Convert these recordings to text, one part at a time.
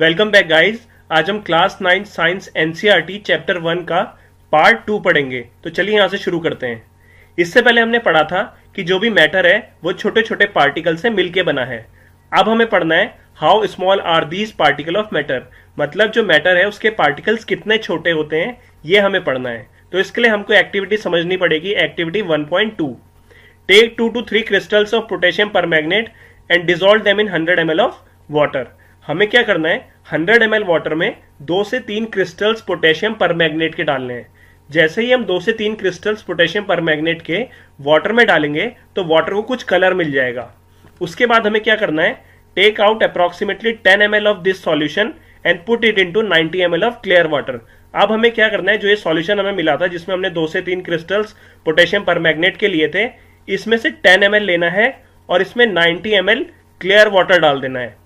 welcome back guys आज हम class nine science NCERT chapter one का पार्ट टू पढ़ेंगे तो चलिए यहां से शुरू करते हैं इससे पहले हमने पढ़ा था कि जो भी मैटर है वो छोटे छोटे पार्टिकल से मिलके बना है अब हमें पढ़ना है how small are these particle of matter मतलब जो मैटर है उसके पार्टिकल्स कितने छोटे होते हैं ये हमें पढ़ना है तो इसके लिए हमको एक्टिविटी समझनी पड़ेगी activity one take two two three crystals of potassium permanganate and dissolve them in hundred M of water हमें क्या करना है हंड्रेड एम वाटर में दो से तीन क्रिस्टल्स पोटेशियम पर के डालने हैं जैसे ही हम दो से तीन क्रिस्टल्स पोटेशियम पर के वाटर में डालेंगे तो वाटर को कुछ कलर मिल जाएगा उसके बाद हमें क्या करना है take out approximately 10 M of this solution and put it into 90 M of clear water अब हमें क्या करना है जो ये सॉल्यूशन हमें मिला था जिसमें हमने दो से तीन क्रिस्टल्स पोटेशियम पर के लिए थे इसमें से टेन एम लेना है और इसमें नाइन्टी एम क्लियर वाटर डाल देना है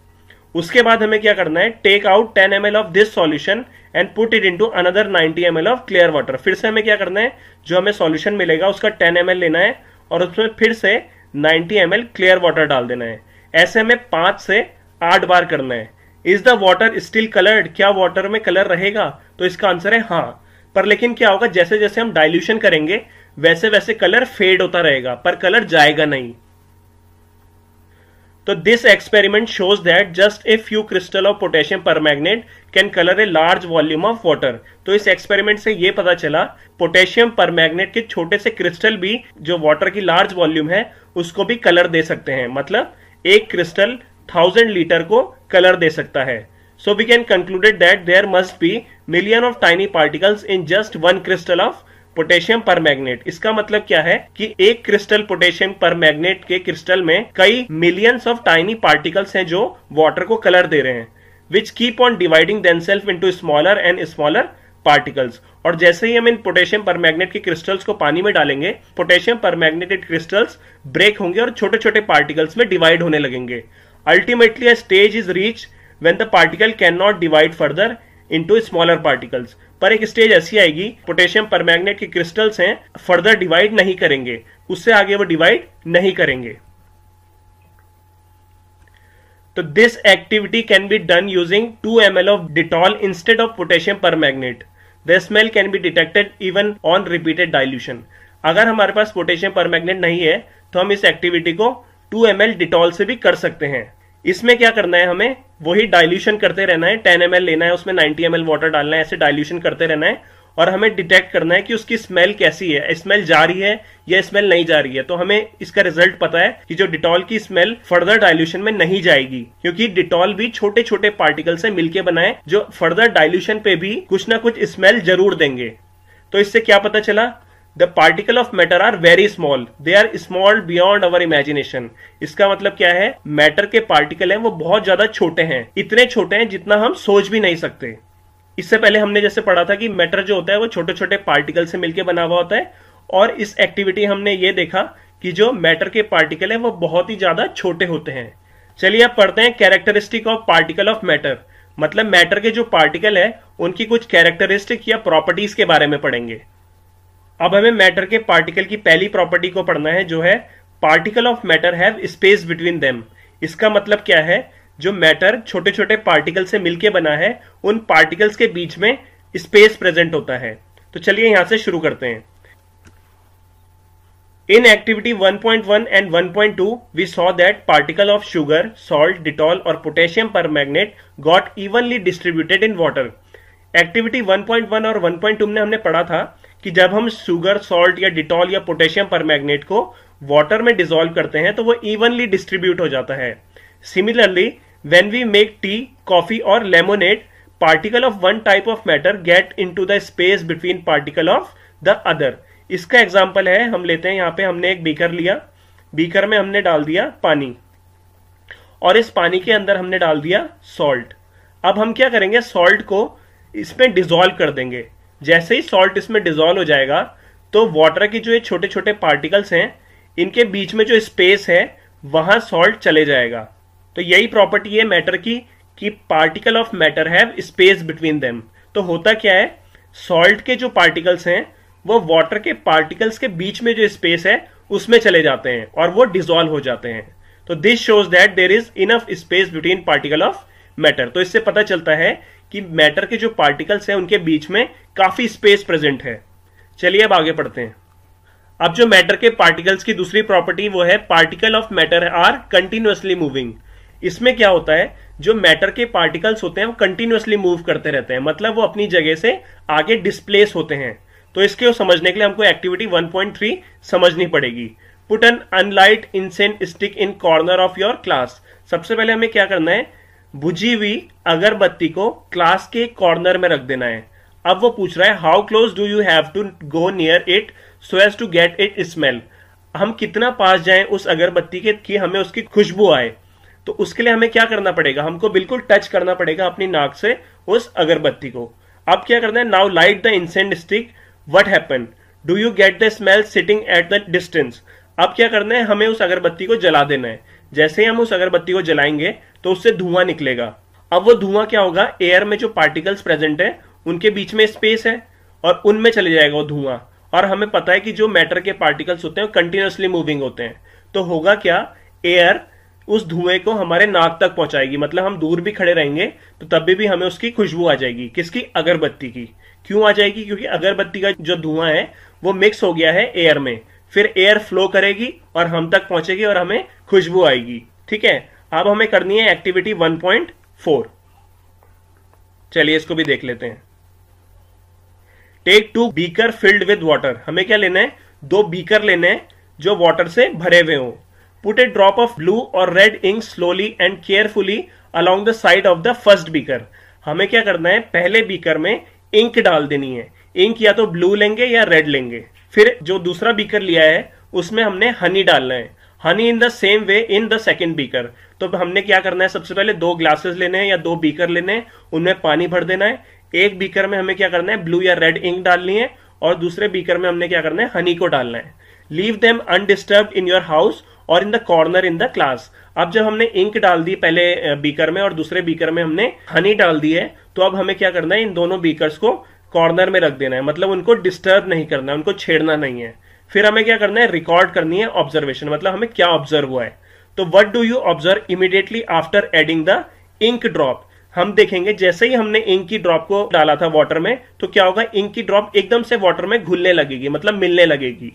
उसके बाद हमें क्या करना है take out ten M of this solution and put it into another 90 M of clear water फिर से हमें क्या करना है जो हमें सॉल्यूशन मिलेगा उसका 10 एम लेना है और उसमें फिर से 90 एम क्लियर वाटर डाल देना है ऐसे हमें पांच से आठ बार करना है is the water still coloured क्या वाटर में कलर रहेगा तो इसका आंसर है हाँ पर लेकिन क्या होगा जैसे जैसे हम डाइल्यूशन करेंगे वैसे वैसे कलर फेड होता रहेगा पर कलर जाएगा नहीं तो this experiment shows that just a few crystal of potassium magnet can colour a large volume of water तो इस एक्सपेरिमेंट से ये पता चला पोटेशियम मैग्नेट के छोटे से क्रिस्टल भी जो वाटर की लार्ज वॉल्यूम है उसको भी कलर दे सकते हैं मतलब एक क्रिस्टल थाउजेंड लीटर को कलर दे सकता है so we can concluded that there must be million of tiny particles in just one crystal of potassium permanganate इसका मतलब क्या है कि एक क्रिस्टल पोटेशियम पर मैग्नेट के क्रिस्टल में कई मिलियंस ऑफ टाइनी पार्टिकल्स हैं जो वाटर को कलर दे रहे हैं which keep on dividing themselves into smaller and smaller particles और जैसे ही हम इन पोटेशियम पर मैग्नेट के क्रिस्टल्स को पानी में डालेंगे पोटेशियम पर मैग्नेटेड क्रिस्टल्स ब्रेक होंगे और छोटे छोटे पार्टिकल्स में डिवाइड होने लगेंगे ultimately stage is reach reached the particle can not divide further into smaller particles पर एक स्टेज ऐसी आएगी पोटेशियम मैग्नेट के क्रिस्टल्स हैं फर्दर डिवाइड नहीं करेंगे उससे आगे वो डिवाइड नहीं करेंगे तो this activity can be done using two M L of Dettol instead of potassium permanganate the smell can be detected even on repeated dilution अगर हमारे पास पोटेशियम पर मैग्नेट नहीं है तो हम इस एक्टिविटी को टू एम एल डिटॉल से भी कर सकते हैं इसमें क्या करना है हमें वही डाइल्यूशन करते रहना है टेन एम लेना है उसमें नाइनटी एम वाटर डालना है ऐसे डायल्यूशन करते रहना है और हमें डिटेक्ट करना है कि उसकी स्मेल कैसी है स्मेल जा रही है या स्मेल नहीं जा रही है तो हमें इसका रिजल्ट पता है कि जो डिटॉल की स्मेल फर्दर डाइल्यूशन में नहीं जाएगी क्योंकि डिटॉल भी छोटे छोटे पार्टिकल से मिलके बनाए जो फर्दर डाइल्यूशन पे भी कुछ ना कुछ स्मेल जरूर देंगे तो इससे क्या पता चला the particle of matter are very small they are small beyond our imagination इसका मतलब क्या है मैटर के पार्टिकल हैं वो बहुत ज्यादा छोटे हैं इतने छोटे हैं जितना हम सोच भी नहीं सकते इससे पहले हमने जैसे पढ़ा था कि मैटर जो होता है वो छोटे छोटे पार्टिकल से मिलकर बना हुआ होता है और इस एक्टिविटी हमने ये देखा कि जो मैटर के पार्टिकल है वो बहुत ही ज्यादा छोटे होते हैं चलिए अब पढ़ते हैं characteristic of particle of matter मतलब मैटर के जो पार्टिकल है उनकी कुछ कैरेक्टरिस्टिक या प्रॉपर्टीज के बारे में पढ़ेंगे अब हमें मैटर के पार्टिकल की पहली प्रॉपर्टी को पढ़ना है जो है particle of matter have space between them इसका मतलब क्या है जो मैटर छोटे छोटे पार्टिकल से मिलके बना है उन पार्टिकल्स के बीच में स्पेस प्रेजेंट होता है तो चलिए यहां से शुरू करते हैं इन activity 1.1 and 1.2 we saw that particle of sugar salt Dettol और potassium permanganate got evenly distributed in water activity 1.1 और 1.2 में हमने पढ़ा था कि जब हम शुगर सॉल्ट या डिटॉल या पोटेशियम पर को वाटर में डिजोल्व करते हैं तो वो इवनली डिस्ट्रीब्यूट हो जाता है similarly when we make tea coffee और lemonade particle of one type of matter get into the space between particle of the other इसका एग्जाम्पल है हम लेते हैं यहां पे हमने एक बीकर लिया बीकर में हमने डाल दिया पानी और इस पानी के अंदर हमने डाल दिया सॉल्ट अब हम क्या करेंगे सॉल्ट को इसमें डिजोल्व कर देंगे जैसे ही सॉल्ट इसमें डिजोल्व हो जाएगा तो वाटर के जो ये छोटे छोटे पार्टिकल्स हैं इनके बीच में जो स्पेस है वहां सॉल्ट चले जाएगा तो यही प्रॉपर्टी है मैटर की कि particle of matter have space between them तो होता क्या है सॉल्ट के जो पार्टिकल्स हैं वो वाटर के पार्टिकल्स के बीच में जो स्पेस है उसमें चले जाते हैं और वो डिजोल्व हो जाते हैं तो this shows that there is enough space between particle of matter तो इससे पता चलता है कि मैटर के जो पार्टिकल्स हैं उनके बीच में काफी स्पेस प्रेजेंट है चलिए अब आगे पढ़ते हैं अब जो मैटर के पार्टिकल्स की दूसरी प्रॉपर्टी वो है particle of matter are continuously moving इसमें क्या होता है जो मैटर के पार्टिकल्स होते हैं वो कंटिन्यूसली मूव करते रहते हैं मतलब वो अपनी जगह से आगे डिस्प्लेस होते हैं तो इसके समझने के लिए हमको एक्टिविटी 1.3 समझनी पड़ेगी put an unlit incense stick in corner of your class सबसे पहले हमें क्या करना है बुझी हुई अगरबत्ती को क्लास के कॉर्नर में रख देना है अब वो पूछ रहा है how close do you have to go near it so as to get it smell हम कितना पास जाएं उस अगरबत्ती के कि हमें उसकी खुशबू आए तो उसके लिए हमें क्या करना पड़ेगा हमको बिल्कुल टच करना पड़ेगा अपनी नाक से उस अगरबत्ती को अब क्या करना है now light the incense stick what happen do you get the smell sitting at the distance अब क्या करना है हमें उस अगरबत्ती को जला देना है जैसे ही हम उस अगरबत्ती को जलाएंगे तो उससे धुआं निकलेगा अब वो धुआं क्या होगा एयर में जो पार्टिकल्स प्रेजेंट है उनके बीच में स्पेस है और उनमें चले जाएगा वो धुआं और हमें पता है कि जो मैटर के पार्टिकल्स होते हैं कंटिन्यूसली मूविंग होते हैं तो होगा क्या एयर उस धुएं को हमारे नाक तक पहुंचाएगी मतलब हम दूर भी खड़े रहेंगे तो तब भी हमें उसकी खुशबू आ जाएगी किसकी अगरबत्ती की क्यों आ जाएगी क्योंकि अगरबत्ती का जो धुआं है वो मिक्स हो गया है एयर में फिर एयर फ्लो करेगी और हम तक पहुंचेगी और हमें खुशबू आएगी ठीक है अब हमें करनी है एक्टिविटी 1.4 चलिए इसको भी देख लेते हैं take two beaker filled with water हमें क्या लेना है दो बीकर लेने हैं जो वॉटर से भरे हुए हों put a drop of blue और red ink slowly and carefully along the side of the first beaker हमें क्या करना है पहले बीकर में इंक डाल देनी है इंक या तो ब्लू लेंगे या रेड लेंगे फिर जो दूसरा बीकर लिया है उसमें हमने हनी डालना है honey in the same way in the second beaker तो हमने क्या करना है सबसे पहले दो ग्लासेस लेने हैं या दो बीकर लेने हैं उनमें पानी भर देना है एक बीकर में हमें क्या करना है ब्लू या रेड इंक डालनी है और दूसरे बीकर में हमने क्या करना है हनी को डालना है leave them undisturbed in your house और in the corner in the class अब जब हमने इंक डाल दी पहले बीकर में और दूसरे बीकर में हमने हनी डाल दी है तो अब हमें क्या करना है इन दोनों बीकर को कॉर्नर में रख देना है मतलब उनको डिस्टर्ब नहीं करना है उनको छेड़ना नहीं है फिर हमें क्या करना है रिकॉर्ड करनी है ऑब्जर्वेशन मतलब हमें क्या ऑब्जर्व हुआ है तो what do you observe immediately after adding the ink drop हम देखेंगे जैसे ही हमने इंक की ड्रॉप को डाला था वाटर में तो क्या होगा इंक की ड्रॉप एकदम से वाटर में घुलने लगेगी मतलब मिलने लगेगी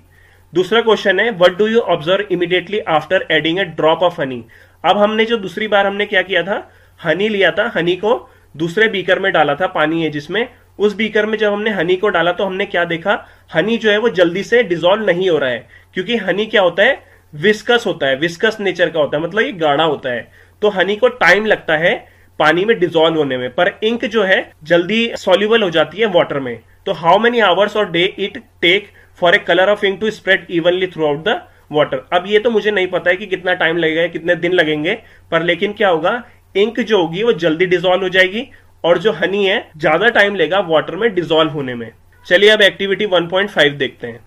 दूसरा क्वेश्चन है what do you observe immediately after adding a drop of honey अब हमने जो दूसरी बार हमने क्या किया था हनी लिया था हनी को दूसरे बीकर में डाला था पानी है जिसमें उस बीकर में जब हमने हनी को डाला तो हमने क्या देखा हनी जो है वो जल्दी से डिजोल्व नहीं हो रहा है क्योंकि हनी क्या होता है विस्कस होता है विस्कस नेचर का होता है मतलब ये गाढ़ा होता है तो हनी को टाइम लगता है पानी में डिजोल्व होने में पर इंक जो है जल्दी सोल्यूबल हो जाती है वॉटर में तो हाउ मेनी आवर्स और day it take for a colour of ink to spread evenly throughout the water अब ये तो मुझे नहीं पता है कि कितना टाइम लगेगा कितने दिन लगेंगे पर लेकिन क्या होगा इंक जो होगी वो जल्दी डिजोल्व हो जाएगी और जो हनी है ज्यादा टाइम लेगा वाटर में डिजोल्व होने में चलिए अब एक्टिविटी 1.5 देखते हैं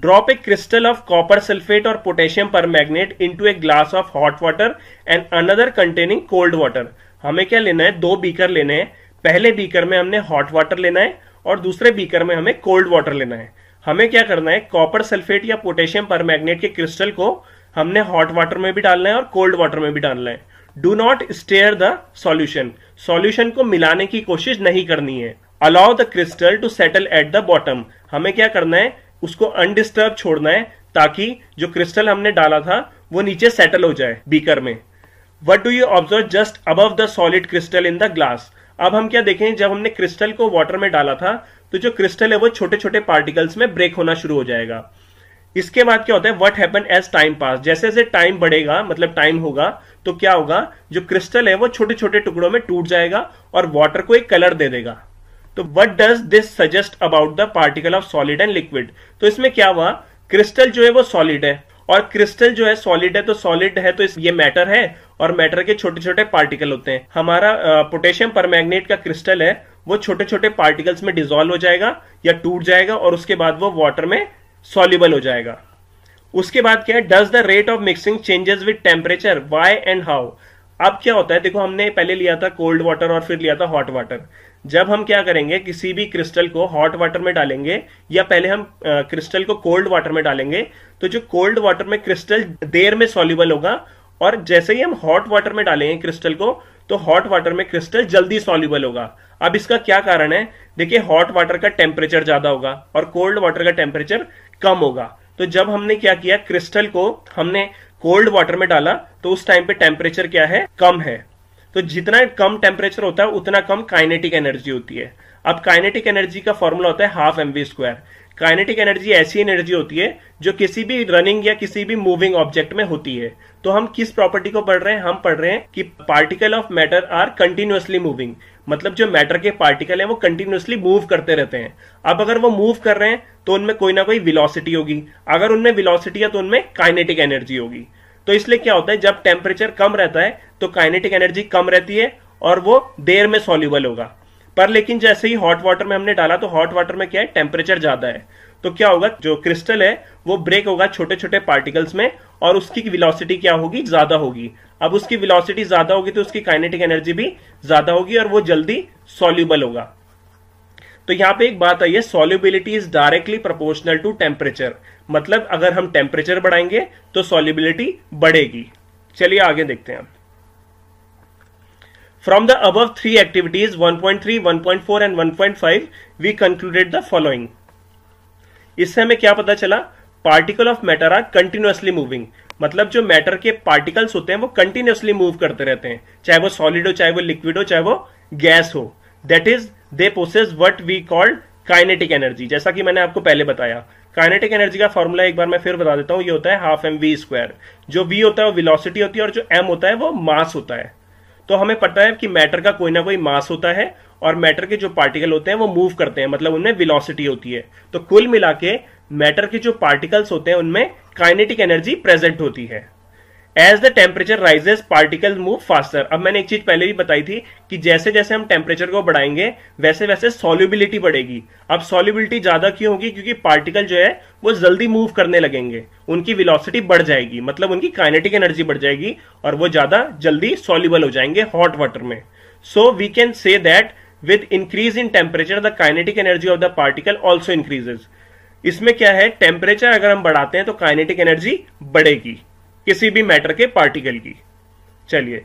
drop a crystal of copper sulphate और potassium permanganate into a glass of hot water and another containing cold water हमें क्या लेना है दो बीकर लेने हैं पहले बीकर में हमने हॉट वाटर लेना है और दूसरे बीकर में हमें कोल्ड वाटर लेना है हमें क्या करना है कॉपर सल्फेट या पोटेशियम पर मैग्नेट के क्रिस्टल को हमने हॉट वाटर में भी डालना है और कोल्ड वाटर में भी डालना है do not stir the solution solution को मिलाने की कोशिश नहीं करनी है allow the crystal to settle at the bottom हमें क्या करना है उसको अनडिस्टर्ब छोड़ना है ताकि जो क्रिस्टल हमने डाला था वो नीचे सेटल हो जाए बीकर में what do you observe just above the solid crystal in the glass अब हम क्या देखें जब हमने क्रिस्टल को वाटर में डाला था तो जो क्रिस्टल है वो छोटे छोटे पार्टिकल्स में ब्रेक होना शुरू हो जाएगा इसके बाद क्या होता है what happen as time pass जैसे जैसे टाइम बढ़ेगा मतलब टाइम होगा तो क्या होगा जो क्रिस्टल है वो छोटे छोटे टुकड़ों में टूट जाएगा और वाटर को एक कलर दे देगा तो what does this suggest about the particle of solid and liquid तो इसमें क्या हुआ क्रिस्टल जो है वो सॉलिड है और क्रिस्टल जो है सॉलिड है तो सॉलिड है तो इस ये मैटर है और मैटर के छोटे छोटे पार्टिकल होते हैं हमारा पोटेशियम पर का क्रिस्टल है वो छोटे छोटे पार्टिकल्स में डिजोल्व हो जाएगा या टूट जाएगा और उसके बाद वो वाटर में सॉल्यूबल हो जाएगा उसके बाद क्या है does the rate of mixing changes with temperature why and how अब क्या होता है देखो हमने पहले लिया था कोल्ड वाटर और फिर लिया था हॉट वाटर जब हम क्या करेंगे किसी भी क्रिस्टल को हॉट वाटर में डालेंगे या पहले हम क्रिस्टल को कोल्ड वाटर में डालेंगे तो जो कोल्ड वाटर में क्रिस्टल देर में सॉल्यूबल होगा और जैसे ही हम हॉट वाटर में डालेंगे क्रिस्टल को तो हॉट वाटर में क्रिस्टल जल्दी सॉल्यूबल होगा अब इसका क्या कारण है देखिए हॉट वाटर का टेम्परेचर ज्यादा होगा और कोल्ड वाटर का टेम्परेचर कम होगा तो जब हमने क्या किया क्रिस्टल को हमने कोल्ड वाटर में डाला तो उस टाइम पे टेम्परेचर क्या है कम है तो जितना कम टेम्परेचर होता है उतना कम काइनेटिक एनर्जी होती है अब काइनेटिक एनर्जी का फॉर्मूला होता है half m v square kinetic energy ऐसी एनर्जी होती है जो किसी भी रनिंग या किसी भी मूविंग ऑब्जेक्ट में होती है तो हम किस प्रॉपर्टी को पढ़ रहे हैं हम पढ़ रहे हैं कि particle of matter are continuously moving मतलब जो मैटर के पार्टिकल हैं वो कंटिन्यूसली मूव करते रहते हैं अब अगर वो मूव कर रहे हैं तो उनमें कोई ना कोई विलोसिटी होगी अगर उनमें विलोसिटी है तो उनमें काइनेटिक एनर्जी होगी तो इसलिए क्या होता है जब टेम्परेचर कम रहता है तो काइनेटिक एनर्जी कम रहती है और वो देर में सॉल्यूबल होगा पर लेकिन जैसे ही हॉट वाटर में हमने डाला तो हॉट वाटर में क्या है टेम्परेचर ज्यादा है तो क्या होगा जो क्रिस्टल है वो ब्रेक होगा छोटे छोटे पार्टिकल्स में और उसकी वेलोसिटी क्या होगी ज्यादा होगी अब उसकी वेलोसिटी ज्यादा होगी तो उसकी काइनेटिक एनर्जी भी ज्यादा होगी और वो जल्दी सोल्यूबल होगा तो यहां पे एक बात आई है solubility is directly proportional to temperature मतलब अगर हम टेम्परेचर बढ़ाएंगे तो सोल्यूबिलिटी बढ़ेगी चलिए आगे देखते हैं from the above three activities 1.3, 1.4 point 1.5 we concluded the following इससे हमें क्या पता चला particle of matter are continuously moving मतलब जो मैटर के पार्टिकल्स होते हैं वो कंटिन्यूसली मूव करते रहते हैं चाहे वो सॉलिड हो चाहे वो लिक्विड हो चाहे वो गैस हो that is they process what we called kinetic energy जैसा कि मैंने आपको पहले बताया काइनेटिक एनर्जी का फॉर्मूला एक बार मैं फिर बता देता हूँ ये होता है हाफ एम वी स्क्वायर जो वी होता है वो विलोसिटी होती है और जो एम होता है वो मास होता है तो हमें पता है कि मैटर का कोई ना कोई मास होता है और मैटर के जो पार्टिकल होते हैं वो मूव करते हैं मतलब उनमें विलोसिटी होती है तो कुल मिला के मैटर के जो पार्टिकल्स होते हैं उनमें काइनेटिक एनर्जी प्रेजेंट होती है as the temperature rises particle move faster अब मैंने एक चीज पहले भी बताई थी कि जैसे जैसे हम टेम्परेचर को बढ़ाएंगे वैसे वैसे सॉल्युबिलिटी बढ़ेगी अब सॉल्युबिलिटी ज्यादा क्यों होगी क्योंकि पार्टिकल जो है वो जल्दी मूव करने लगेंगे उनकी विलॉसिटी बढ़ जाएगी मतलब उनकी काइनेटिक एनर्जी बढ़ जाएगी और वो ज्यादा जल्दी सॉल्युबल हो जाएंगे हॉट वाटर में so we can say that with increase in temperature the kinetic energy of the particle also increases इसमें क्या है टेम्परेचर अगर हम बढ़ाते हैं तो काइनेटिक एनर्जी बढ़ेगी किसी भी मैटर के पार्टिकल की चलिए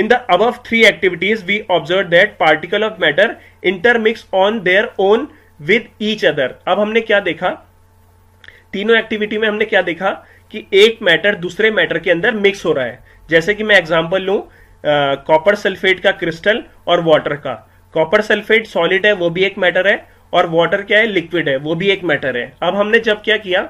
in the above three activities we observe that particle of matter intermix on their own with each other अब हमने क्या देखा तीनों एक्टिविटी में हमने क्या देखा कि एक मैटर दूसरे मैटर के अंदर मिक्स हो रहा है जैसे कि मैं एग्जाम्पल लू कॉपर सल्फेट का क्रिस्टल और वाटर का कॉपर सल्फेट सॉलिड है वो भी एक मैटर है और वाटर क्या है लिक्विड है वो भी एक मैटर है अब हमने जब क्या किया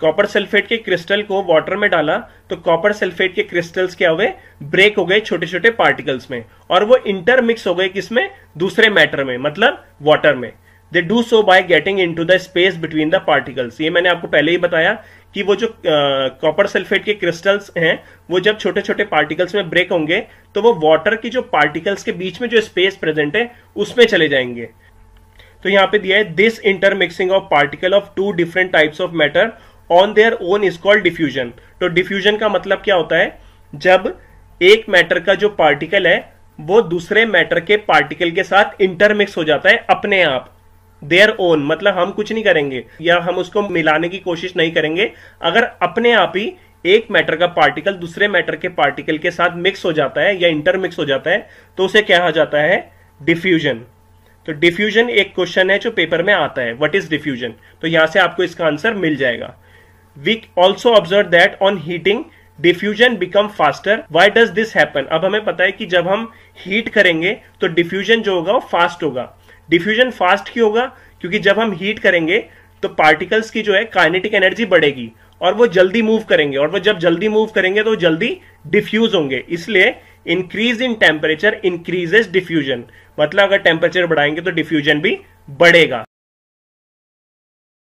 कॉपर सल्फेट के क्रिस्टल को वाटर में डाला तो कॉपर सल्फेट के क्रिस्टल्स क्या हुए ब्रेक हो गए छोटे छोटे पार्टिकल्स में और वो इंटरमिक्स हो गए किसमें दूसरे मैटर में मतलब वाटर में they do so by getting into the space between the particles ये मैंने आपको पहले ही बताया कि वो जो कॉपर सल्फेट के क्रिस्टल्स हैं वो जब छोटे छोटे पार्टिकल्स में ब्रेक होंगे तो वो वाटर की जो पार्टिकल्स के बीच में जो स्पेस प्रेजेंट है उसमें चले जाएंगे तो यहां पे दिया है this intermixing of particle of two different types of matter on their own is called diffusion तो डिफ्यूजन का मतलब क्या होता है जब एक मैटर का जो पार्टिकल है वो दूसरे मैटर के पार्टिकल के साथ इंटरमिक्स हो जाता है अपने आप देयर ओन मतलब हम कुछ नहीं करेंगे या हम उसको मिलाने की कोशिश नहीं करेंगे अगर अपने आप ही एक मैटर का पार्टिकल दूसरे मैटर के पार्टिकल के साथ मिक्स हो जाता है या इंटरमिक्स हो जाता है तो उसे क्या जाता है डिफ्यूजन तो डिफ्यूजन एक क्वेश्चन है जो पेपर में आता है वट इज डिफ्यूजन तो यहां से आपको इसका आंसर मिल जाएगा we also observe that on heating diffusion become faster why does this happen अब हमें पता है कि जब हम हीट करेंगे तो डिफ्यूजन जो होगा वो फास्ट होगा डिफ्यूजन फास्ट क्यों होगा क्योंकि जब हम हीट करेंगे तो पार्टिकल्स की जो है काइनेटिक एनर्जी बढ़ेगी और वो जल्दी मूव करेंगे और वो जब जल्दी मूव करेंगे तो जल्दी डिफ्यूज होंगे इसलिए increase in temperature increases diffusion मतलब अगर टेम्परेचर बढ़ाएंगे तो डिफ्यूजन भी बढ़ेगा